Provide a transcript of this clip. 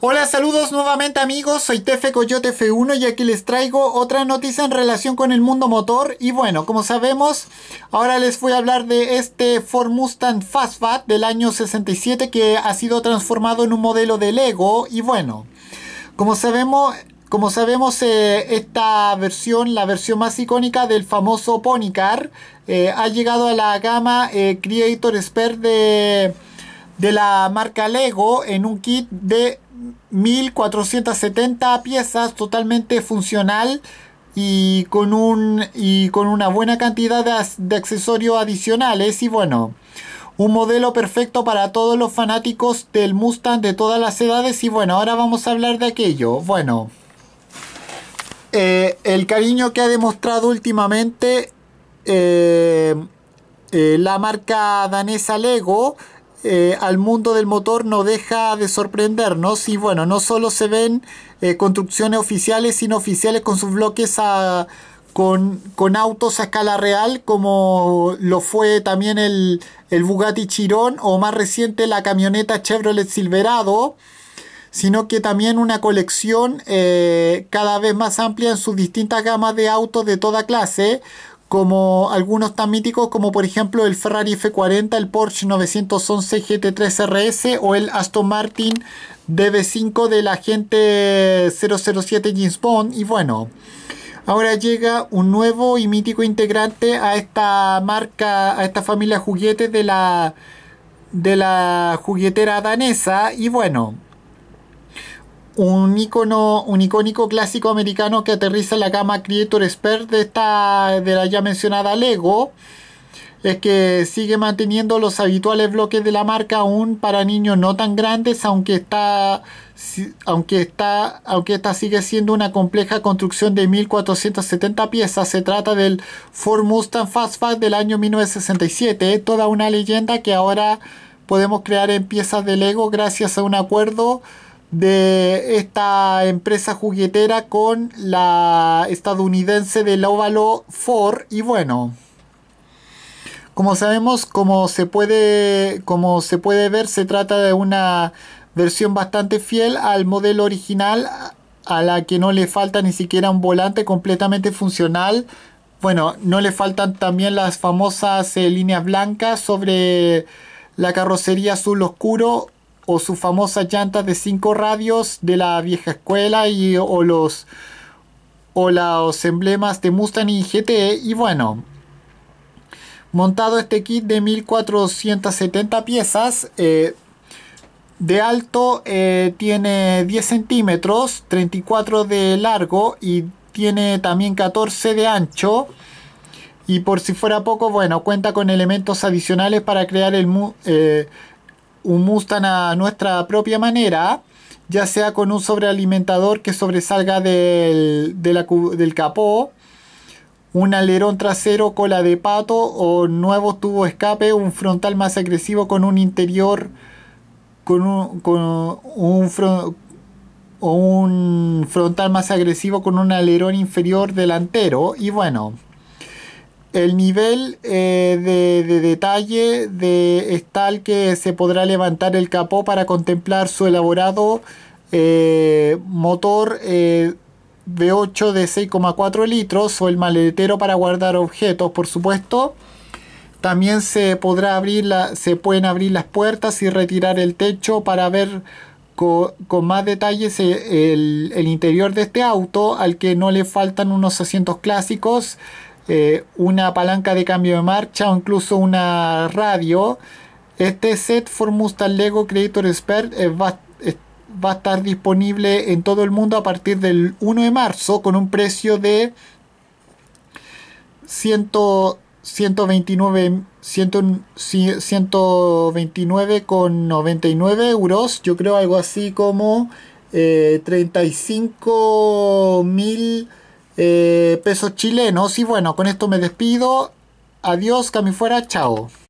Hola, saludos nuevamente amigos, soy Tefe Coyote F1 y aquí les traigo otra noticia en relación con el mundo motor. Y bueno, como sabemos, ahora les voy a hablar de este Ford Mustang Fastback del año 67 que ha sido transformado en un modelo de Lego. Y bueno, como sabemos, como sabemos, eh, esta versión, la versión más icónica del famoso Ponycar, Car eh, ha llegado a la gama eh, Creator Expert de de la marca Lego en un kit de 1470 piezas totalmente funcional y con, un, y con una buena cantidad de, accesorios adicionales y bueno, un modelo perfecto para todos los fanáticos del Mustang de todas las edades y bueno, ahora vamos a hablar de aquello. Bueno, eh, el cariño que ha demostrado últimamente eh, eh, la marca danesa Lego eh, al mundo del motor no deja de sorprendernos y bueno, no solo se ven eh, construcciones oficiales, sino oficiales con sus bloques a, con, autos a escala real como lo fue también el, el Bugatti Chiron o más reciente la camioneta Chevrolet Silverado sino que también una colección eh, cada vez más amplia en sus distintas gamas de autos de toda clase, como algunos tan míticos como por ejemplo el Ferrari F40, el Porsche 911 GT3 RS o el Aston Martin DB5 de la gente 007 James Bond y bueno ahora llega un nuevo y mítico integrante a esta marca a esta familia de juguetes de la de la juguetera danesa y bueno un icono, un icónico clásico americano que aterriza en la gama Creator Expert de esta de la ya mencionada Lego es que sigue manteniendo los habituales bloques de la marca aún para niños no tan grandes, aunque está aunque está aunque esta sigue siendo una compleja construcción de 1470 piezas. Se trata del Ford Mustang Fastback del año 1967, toda una leyenda que ahora podemos crear en piezas de Lego gracias a un acuerdo de esta empresa juguetera con la estadounidense del óvalo Ford y bueno como sabemos como se puede como se puede ver se trata de una versión bastante fiel al modelo original a la que no le falta ni siquiera un volante completamente funcional bueno no le faltan también las famosas eh, líneas blancas sobre la carrocería azul oscuro o su famosa llantas de 5 radios de la vieja escuela y, o los o los emblemas de Mustang y GT e. y bueno montado este kit de 1470 piezas eh, de alto eh, tiene 10 centímetros 34 de largo y tiene también 14 de ancho y por si fuera poco bueno cuenta con elementos adicionales para crear el, eh, un Mustang a nuestra propia manera, ya sea con un sobrealimentador que sobresalga del, del capó, un alerón trasero cola de pato o nuevo tubo escape, un frontal más agresivo con un interior con un, o un frontal más agresivo con un alerón inferior delantero y bueno, el nivel eh, de, detalle es tal que se podrá levantar el capó para contemplar su elaborado eh, motor V8 eh, de 6,4 litros o el maletero para guardar objetos, por supuesto. También se, podrá se pueden abrir las puertas y retirar el techo para ver con, más detalles el, el interior de este auto, al que no le faltan unos asientos clásicos eh, una palanca de cambio de marcha o incluso una radio, este set Mustang Lego Creator Expert eh, eh, va, a estar disponible en todo el mundo a partir del 1 de marzo con un precio de 129 129,99 euros, yo creo algo así como 35 mil eh, pesos chilenos. Y bueno, con esto me despido. Adiós, cami fuera, chao.